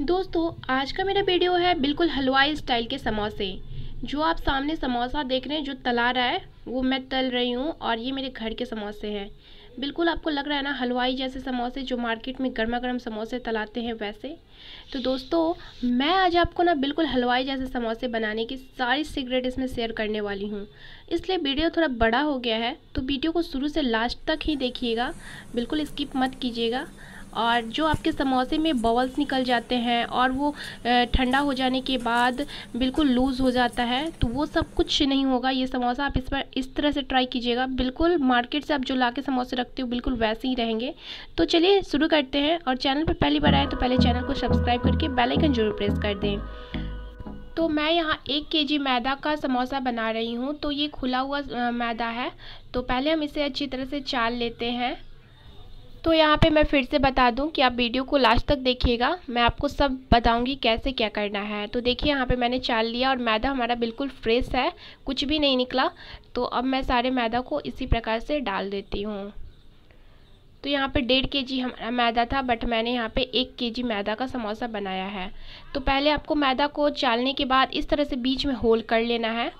दोस्तों आज का मेरा वीडियो है बिल्कुल हलवाई स्टाइल के समोसे जो आप सामने समोसा देख रहे हैं जो तला रहा है वो मैं तल रही हूँ और ये मेरे घर के समोसे हैं बिल्कुल आपको लग रहा है ना हलवाई जैसे समोसे जो मार्केट में गर्मा गर्म समोसे तलाते हैं वैसे तो दोस्तों मैं आज आपको ना बिल्कुल हलवाई जैसे समोसे बनाने की सारी सीक्रेट इसमें शेयर करने वाली हूँ इसलिए वीडियो थोड़ा बड़ा हो गया है तो वीडियो को शुरू से लास्ट तक ही देखिएगा बिल्कुल स्किप मत कीजिएगा और जो आपके समोसे में बॉल्स निकल जाते हैं और वो ठंडा हो जाने के बाद बिल्कुल लूज़ हो जाता है तो वो सब कुछ नहीं होगा ये समोसा आप इस पर इस तरह से ट्राई कीजिएगा बिल्कुल मार्केट से आप जो ला के समोसे रखते हो बिल्कुल वैसे ही रहेंगे तो चलिए शुरू करते हैं और चैनल पर पहली बार आए तो पहले चैनल को सब्सक्राइब करके बेलाइकन जरूर प्रेस कर दें तो मैं यहाँ एक के जी मैदा का समोसा बना रही हूँ तो ये खुला हुआ मैदा है तो पहले हम इसे अच्छी तरह से चाल लेते हैं तो यहाँ पे मैं फिर से बता दूँ कि आप वीडियो को लास्ट तक देखिएगा मैं आपको सब बताऊँगी कैसे क्या करना है तो देखिए यहाँ पे मैंने चाल लिया और मैदा हमारा बिल्कुल फ्रेश है कुछ भी नहीं निकला तो अब मैं सारे मैदा को इसी प्रकार से डाल देती हूँ तो यहाँ पे डेढ़ के जी हमारा मैदा था बट मैंने यहाँ पे एक के जी मैदा का समोसा बनाया है तो पहले आपको मैदा को चालने के बाद इस तरह से बीच में होल कर लेना है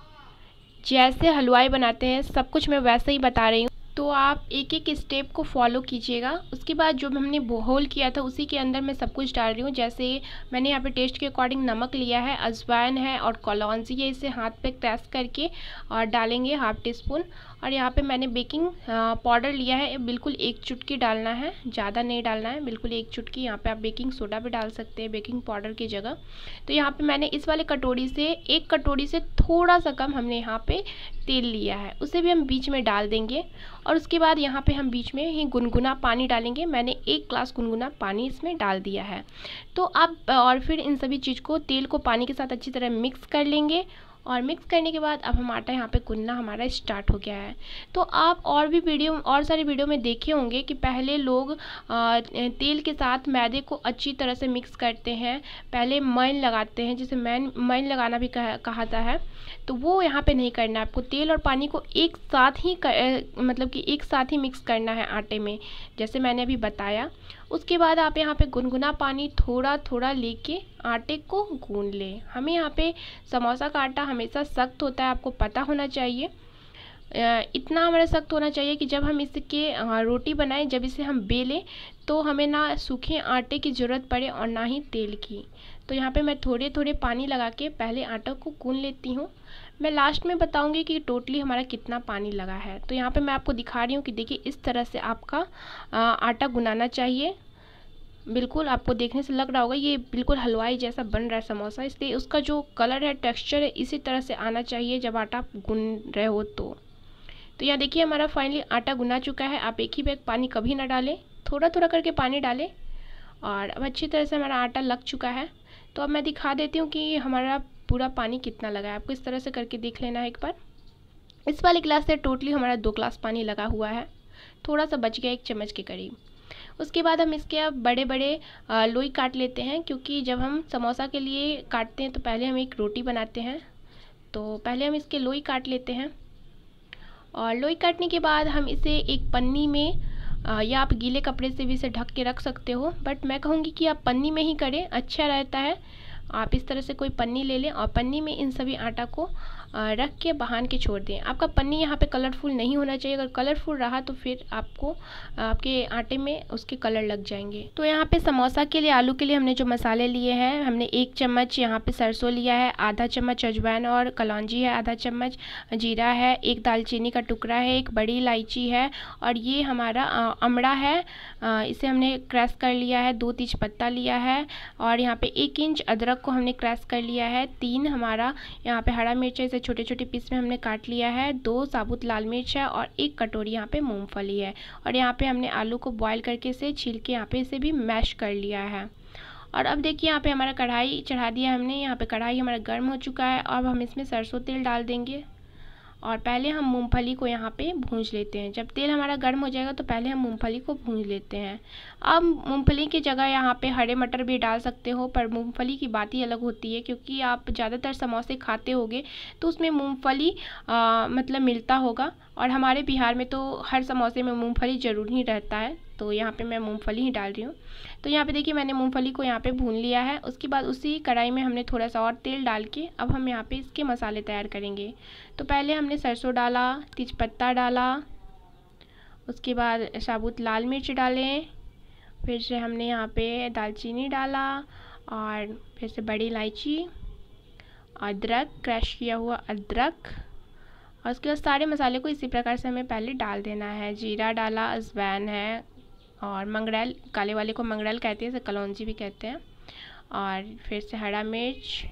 जैसे हलवाई बनाते हैं सब कुछ मैं वैसे ही बता रही हूँ तो आप एक एक स्टेप को फॉलो कीजिएगा उसके बाद जो हमने होल किया था उसी के अंदर मैं सब कुछ डाल रही हूँ जैसे मैंने यहाँ पे टेस्ट के अकॉर्डिंग नमक लिया है अजवाइन है और कॉलौजी है इसे हाथ पे क्रैस करके और डालेंगे हाफ टी स्पून और यहाँ पे मैंने बेकिंग पाउडर लिया है बिल्कुल एक चुटकी डालना है ज़्यादा नहीं डालना है बिल्कुल एक चुटकी यहाँ पे आप बेकिंग सोडा भी डाल सकते हैं बेकिंग पाउडर की जगह तो यहाँ पे मैंने इस वाले कटोरी से एक कटोरी से थोड़ा सा कम हमने यहाँ पे तेल लिया है उसे भी हम बीच में डाल देंगे और उसके बाद यहाँ पर हम बीच में ही गुनगुना पानी डालेंगे मैंने एक ग्लास गुनगुना पानी इसमें डाल दिया है तो आप और फिर इन सभी चीज़ को तेल को पानी के साथ अच्छी तरह मिक्स कर लेंगे और मिक्स करने के बाद अब हमारा यहाँ पे गुनना हमारा स्टार्ट हो गया है तो आप और भी वीडियो और सारी वीडियो में देखे होंगे कि पहले लोग तेल के साथ मैदे को अच्छी तरह से मिक्स करते हैं पहले मैन लगाते हैं जिसे मैन मैन लगाना भी कह, कहा जाता है तो वो यहाँ पे नहीं करना है आपको तेल और पानी को एक साथ ही कर, मतलब कि एक साथ ही मिक्स करना है आटे में जैसे मैंने अभी बताया उसके बाद आप यहाँ पे गुनगुना पानी थोड़ा थोड़ा लेके आटे को गून लें हमें यहाँ पे समोसा का आटा हमेशा सख्त होता है आपको पता होना चाहिए इतना हमारा सख्त होना चाहिए कि जब हम इसके रोटी बनाएं जब इसे हम बेलें तो हमें ना सूखे आटे की ज़रूरत पड़े और ना ही तेल की तो यहाँ पे मैं थोड़े थोड़े पानी लगा के पहले आटा को गून लेती हूँ मैं लास्ट में बताऊंगी कि टोटली हमारा कितना पानी लगा है तो यहाँ पे मैं आपको दिखा रही हूँ कि देखिए इस तरह से आपका आटा गुनाना चाहिए बिल्कुल आपको देखने से लग रहा होगा ये बिल्कुल हलवाई जैसा बन रहा है समोसा इसलिए उसका जो कलर है टेक्स्चर है इसी तरह से आना चाहिए जब आटा आप गुन रहे हो तो तो यहाँ देखिए हमारा फाइनली आटा गुना चुका है आप एक ही बैग पानी कभी ना डालें थोड़ा थोड़ा करके पानी डालें और अब अच्छी तरह से हमारा आटा लग चुका है तो अब मैं दिखा देती हूँ कि हमारा पूरा पानी कितना लगा है आपको इस तरह से करके देख लेना है एक बार इस वाले गिलास से टोटली हमारा दो गिलास पानी लगा हुआ है थोड़ा सा बच गया एक चम्मच के करीब उसके बाद हम इसके अब बड़े बड़े लोई काट लेते हैं क्योंकि जब हम समोसा के लिए काटते हैं तो पहले हम एक रोटी बनाते हैं तो पहले हम इसके लोई काट लेते हैं और लोई काटने के बाद हम इसे एक पन्नी में या आप गीले कपड़े से भी इसे ढक के रख सकते हो बट मैं कहूँगी कि आप पन्नी में ही करें अच्छा रहता है आप इस तरह से कोई पन्नी ले लें और पन्नी में इन सभी आटा को रख के बहान के छोड़ दें आपका पन्नी यहाँ पे कलरफुल नहीं होना चाहिए अगर कलरफुल रहा तो फिर आपको आपके आटे में उसके कलर लग जाएंगे तो यहाँ पे समोसा के लिए आलू के लिए हमने जो मसाले लिए हैं हमने एक चम्मच यहाँ पे सरसों लिया है आधा चम्मच अजवाइन और कलौजी है आधा चम्मच जीरा है एक दालचीनी का टुकड़ा है एक बड़ी इलायची है और ये हमारा अमड़ा है इसे हमने क्रैस कर लिया है दो तीज पत्ता लिया है और यहाँ पर एक इंच अदरक को हमने क्रैस कर लिया है तीन हमारा यहाँ पर हरा मिर्च इसे छोटे छोटे पीस में हमने काट लिया है दो साबुत लाल मिर्च है और एक कटोरी यहाँ पे मूंगफली है और यहाँ पे हमने आलू को बॉईल करके इसे छील के यहाँ पे इसे भी मैश कर लिया है और अब देखिए यहाँ पे हमारा कढ़ाई चढ़ा दिया हमने यहाँ पे कढ़ाई हमारा गर्म हो चुका है अब हम इसमें सरसों तेल डाल देंगे और पहले हम मूंगफली को यहाँ पे भूंज लेते हैं जब तेल हमारा गर्म हो जाएगा तो पहले हम मूंगफली को भूंज लेते हैं अब मूंगफली की जगह यहाँ पे हरे मटर भी डाल सकते हो पर मूंगफली की बात ही अलग होती है क्योंकि आप ज़्यादातर समोसे खाते होगे तो उसमें मूंगफली मतलब मिलता होगा और हमारे बिहार में तो हर समोसे में मूंगफली ज़रूर ही रहता है तो यहाँ पे मैं मूंगफली ही डाल रही हूँ तो यहाँ पे देखिए मैंने मूंगफली को यहाँ पे भून लिया है उसके बाद उसी कढ़ाई में हमने थोड़ा सा और तेल डाल के अब हम यहाँ पे इसके मसाले तैयार करेंगे तो पहले हमने सरसों डाला तेजपत्ता डाला उसके बाद साबुत लाल मिर्च डालें फिर से हमने यहाँ पर दालचीनी डाला और फिर से बड़ी इलायची अदरक क्रश किया हुआ अदरक और उसके बाद सारे मसाले को इसी प्रकार से हमें पहले डाल देना है जीरा डाला अजवैन है और मंगरेल काले वाले को मंगरेल कहते हैं इसे कलौजी भी कहते हैं और फिर से हरा मिर्च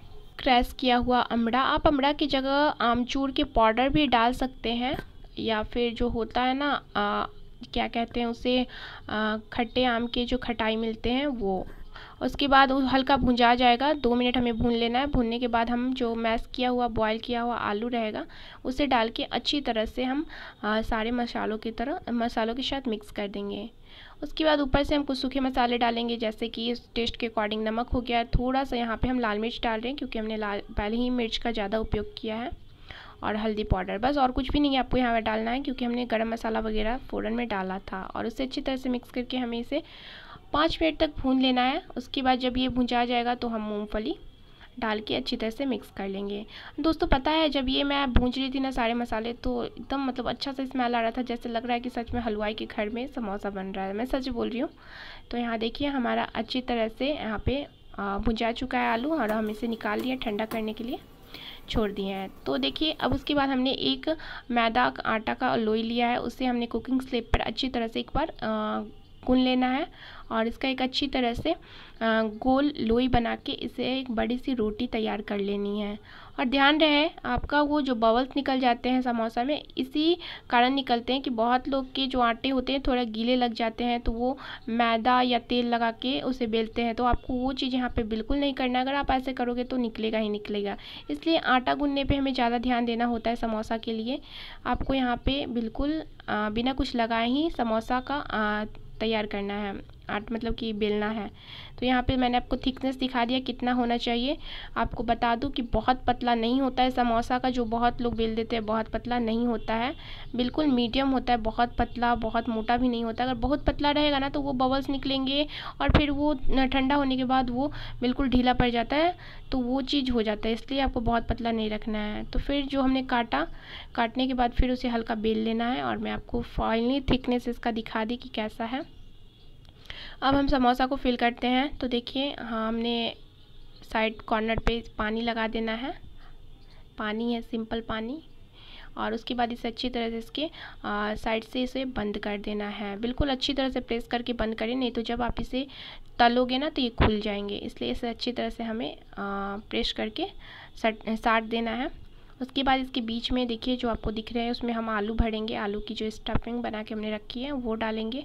क्रैश किया हुआ अमड़ा आप अमड़ा की जगह आमचूर के पाउडर भी डाल सकते हैं या फिर जो होता है ना आ, क्या कहते हैं उसे खट्टे आम के जो खटाई मिलते हैं वो उसके बाद हल्का भुंजा जाएगा दो मिनट हमें भून लेना है भूनने के बाद हम जो मैश किया हुआ बॉयल किया हुआ आलू रहेगा उसे डाल के अच्छी तरह से हम आ, सारे मसालों की तरह मसालों के साथ मिक्स कर देंगे उसके बाद ऊपर से हम कुछ सूखे मसाले डालेंगे जैसे कि टेस्ट के अकॉर्डिंग नमक हो गया थोड़ा सा यहाँ पर हम लाल मिर्च डाल रहे हैं क्योंकि हमने लाल पहले ही मिर्च का ज़्यादा उपयोग किया है और हल्दी पाउडर बस और कुछ भी नहीं है आपको यहाँ पर डालना है क्योंकि हमने गरम मसाला वगैरह फोरन में डाला था और उसे अच्छी तरह से मिक्स करके हमें इसे पाँच मिनट तक भून लेना है उसके बाद जब ये भुंजा जाएगा तो हम मूँगफली डाल के अच्छी तरह से मिक्स कर लेंगे दोस्तों पता है जब ये मैं भूंज रही थी ना सारे मसाले तो एकदम मतलब अच्छा सा स्मेल आ रहा था जैसे लग रहा है कि सच में हलवाई के घर में समोसा बन रहा है मैं सच बोल रही हूँ तो यहाँ देखिए हमारा अच्छी तरह से यहाँ पे भुंजा चुका है आलू और हम इसे निकाल लिए ठंडा करने के लिए छोड़ दिए हैं तो देखिए अब उसके बाद हमने एक मैदा आटा का लोई लिया है उसे हमने कुकिंग स्लेब पर अच्छी तरह से एक बार गुन लेना है और इसका एक अच्छी तरह से गोल लोई बना के इसे एक बड़ी सी रोटी तैयार कर लेनी है और ध्यान रहे आपका वो जो बबल्स निकल जाते हैं समोसा में इसी कारण निकलते हैं कि बहुत लोग के जो आटे होते हैं थोड़ा गीले लग जाते हैं तो वो मैदा या तेल लगा के उसे बेलते हैं तो आपको वो चीज़ यहाँ पे बिल्कुल नहीं करना अगर आप ऐसे करोगे तो निकलेगा ही निकलेगा इसलिए आटा गुनने पर हमें ज़्यादा ध्यान देना होता है समोसा के लिए आपको यहाँ पर बिल्कुल बिना कुछ लगाए ही समोसा का तैयार करना है आठ मतलब कि बेलना है तो यहाँ पे मैंने आपको थिकनेस दिखा दिया कितना होना चाहिए आपको बता दूँ कि बहुत पतला नहीं होता है समोसा का जो बहुत लोग बेल देते हैं बहुत पतला नहीं होता है बिल्कुल मीडियम होता है बहुत पतला बहुत मोटा भी नहीं होता अगर बहुत पतला रहेगा ना तो वो बबल्स निकलेंगे और फिर वो ठंडा होने के बाद वो बिल्कुल ढीला पड़ जाता है तो वो चीज़ हो जाता है इसलिए आपको बहुत पतला नहीं रखना है तो फिर जो हमने काटा काटने के बाद फिर उसे हल्का बेल लेना है और मैं आपको फाइनली थिकनेस इसका दिखा दी कि कैसा है अब हम समोसा को फिल करते हैं तो देखिए हाँ हमने साइड कॉर्नर पे पानी लगा देना है पानी है सिंपल पानी और उसके बाद इसे अच्छी तरह से इसके साइड से इसे बंद कर देना है बिल्कुल अच्छी तरह से प्रेस करके बंद करें नहीं तो जब आप इसे तलोगे ना तो ये खुल जाएंगे इसलिए इसे अच्छी तरह से हमें प्रेस करके साट देना है उसके बाद इसके बीच में देखिए जो आपको दिख रहे हैं उसमें हम आलू भरेंगे आलू की जो स्टफिंग बना के हमने रखी है वो डालेंगे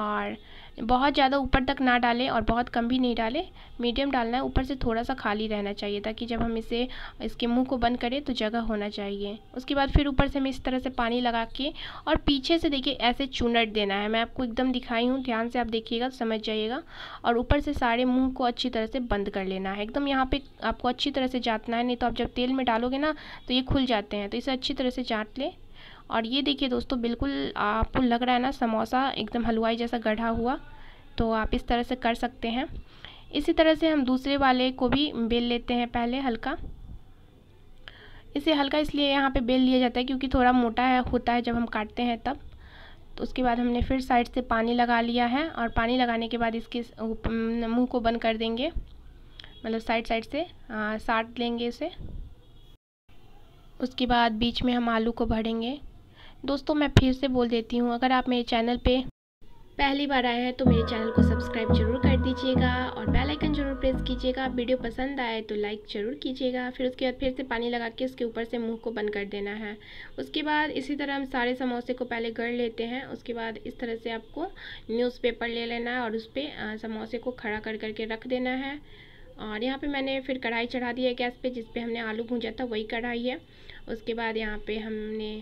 और बहुत ज़्यादा ऊपर तक ना डालें और बहुत कम भी नहीं डालें मीडियम डालना है ऊपर से थोड़ा सा खाली रहना चाहिए ताकि जब हम इसे इसके मुंह को बंद करें तो जगह होना चाहिए उसके बाद फिर ऊपर से हमें इस तरह से पानी लगा के और पीछे से देखिए ऐसे चूनट देना है मैं आपको एकदम दिखाई हूँ ध्यान से आप देखिएगा समझ जाइएगा और ऊपर से सारे मुँह को अच्छी तरह से बंद कर लेना है एकदम यहाँ पर आपको अच्छी तरह से जाँतना है नहीं तो आप जब तेल में डालोगे ना तो ये खुल जाते हैं तो इसे अच्छी तरह से जाँट लें और ये देखिए दोस्तों बिल्कुल आपको लग रहा है ना समोसा एकदम हलवाई जैसा गढ़ा हुआ तो आप इस तरह से कर सकते हैं इसी तरह से हम दूसरे वाले को भी बेल लेते हैं पहले हल्का इसे हल्का इसलिए यहाँ पे बेल लिया जाता है क्योंकि थोड़ा मोटा है होता है जब हम काटते हैं तब तो उसके बाद हमने फिर साइड से पानी लगा लिया है और पानी लगाने के बाद इसके मुँह को बंद कर देंगे मतलब साइड साइड से साट लेंगे इसे उसके बाद बीच में हम आलू को भरेंगे दोस्तों मैं फिर से बोल देती हूँ अगर आप मेरे चैनल पे पहली बार आए हैं तो मेरे चैनल को सब्सक्राइब जरूर कर दीजिएगा और बेल आइकन जरूर प्रेस कीजिएगा वीडियो पसंद आए तो लाइक ज़रूर कीजिएगा फिर उसके बाद फिर से पानी लगा के उसके ऊपर से मुंह को बंद कर देना है उसके बाद इसी तरह हम सारे समोसे को पहले गढ़ लेते हैं उसके बाद इस तरह से आपको न्यूज़पेपर ले लेना है और उस पर समोसे को खड़ा कर करके रख देना है और यहाँ पे मैंने फिर कढ़ाई चढ़ा दी है गैस पे जिस पे हमने आलू भूंजा था वही कढ़ाई है उसके बाद यहाँ पे हमने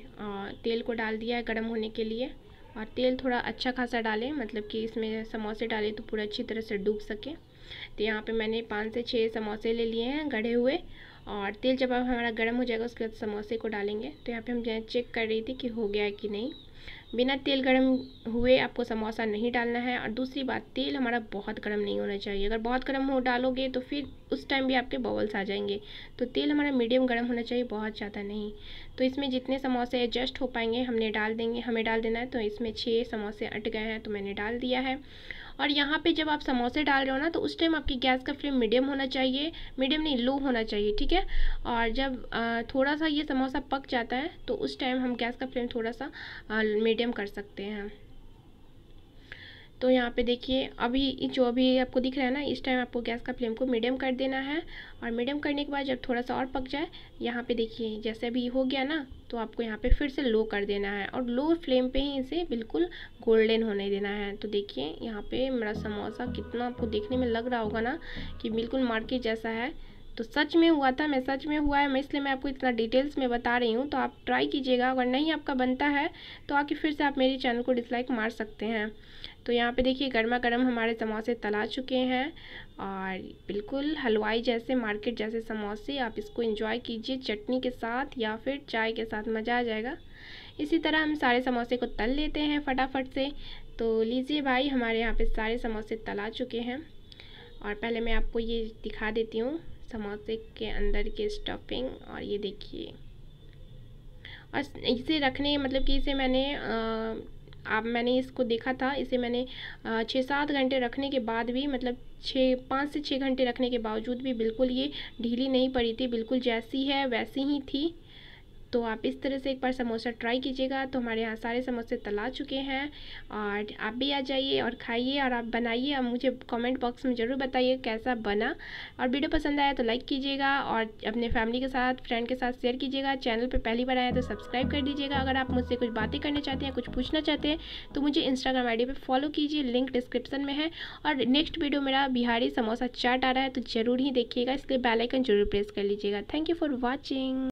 तेल को डाल दिया है गर्म होने के लिए और तेल थोड़ा अच्छा खासा डालें मतलब कि इसमें समोसे डालें तो पूरा अच्छी तरह से डूब सके तो यहाँ पे मैंने पाँच से छः समोसे ले लिए हैं गढ़े हुए और तेल जब अब हमारा गर्म हो जाएगा उसके बाद समोसे को डालेंगे तो यहाँ पे हम चेक कर रही थी कि हो गया है कि नहीं बिना तेल गर्म हुए आपको समोसा नहीं डालना है और दूसरी बात तेल हमारा बहुत गर्म नहीं होना चाहिए अगर बहुत गर्म हो डालोगे तो फिर उस टाइम भी आपके बॉबल्स आ जाएंगे तो तेल हमारा मीडियम गर्म होना चाहिए बहुत ज़्यादा नहीं तो इसमें जितने समोसे एडजस्ट हो पाएंगे हमने डाल देंगे हमें डाल देना है तो इसमें छः समोसे अट गए हैं तो मैंने डाल दिया है और यहाँ पे जब आप समोसे डाल रहे हो ना तो उस टाइम आपकी गैस का फ्लेम मीडियम होना चाहिए मीडियम नहीं लो होना चाहिए ठीक है और जब थोड़ा सा ये समोसा पक जाता है तो उस टाइम हम गैस का फ्लेम थोड़ा सा मीडियम कर सकते हैं तो यहाँ पे देखिए अभी जो अभी आपको दिख रहा है ना इस टाइम आपको गैस का फ्लेम को मीडियम कर देना है और मीडियम करने के बाद जब थोड़ा सा और पक जाए यहाँ पे देखिए जैसे अभी हो गया ना तो आपको यहाँ पे फिर से लो कर देना है और लो फ्लेम पे ही इसे बिल्कुल गोल्डन होने देना है तो देखिए यहाँ पर मेरा समोसा कितना आपको देखने में लग रहा होगा ना कि बिल्कुल मार्केट जैसा है तो सच में हुआ था मैं सच में हुआ है मैं इसलिए मैं आपको इतना डिटेल्स में बता रही हूँ तो आप ट्राई कीजिएगा अगर नहीं आपका बनता है तो आके फिर से आप मेरे चैनल को डिसलाइक मार सकते हैं तो यहाँ पे देखिए गर्मा गर्म हमारे समोसे तला चुके हैं और बिल्कुल हलवाई जैसे मार्केट जैसे समोसे आप इसको इंजॉय कीजिए चटनी के साथ या फिर चाय के साथ मज़ा आ जाएगा इसी तरह हम सारे समोसे को तल लेते हैं फटाफट से तो लीजिए भाई हमारे यहाँ पे सारे समोसे तला चुके हैं और पहले मैं आपको ये दिखा देती हूँ समोसे के अंदर के स्टफिंग और ये देखिए और इसे रखने मतलब कि इसे मैंने आ, अब मैंने इसको देखा था इसे मैंने छः सात घंटे रखने के बाद भी मतलब छः पाँच से छः घंटे रखने के बावजूद भी बिल्कुल ये ढीली नहीं पड़ी थी बिल्कुल जैसी है वैसी ही थी तो आप इस तरह से एक बार समोसा ट्राई कीजिएगा तो हमारे यहाँ सारे समोसे तला चुके हैं और आप भी आ जाइए और खाइए और आप बनाइए और मुझे कमेंट बॉक्स में ज़रूर बताइए कैसा बना और वीडियो पसंद आया तो लाइक कीजिएगा और अपने फैमिली के साथ फ्रेंड के साथ शेयर कीजिएगा चैनल पर पहली बार आया तो सब्सक्राइब कर दीजिएगा अगर आप मुझसे कुछ बातें करना चाहते हैं कुछ पूछना चाहते हैं तो मुझे इंस्टाग्राम आई डी फॉलो कीजिए लिंक डिस्क्रिप्सन में है और नेक्स्ट वीडियो मेरा बिहारी समोसा चाट आ रहा है तो ज़रूर ही देखिएगा इसलिए बेलाइकन जरूर प्रेस कर लीजिएगा थैंक यू फॉर वॉचिंग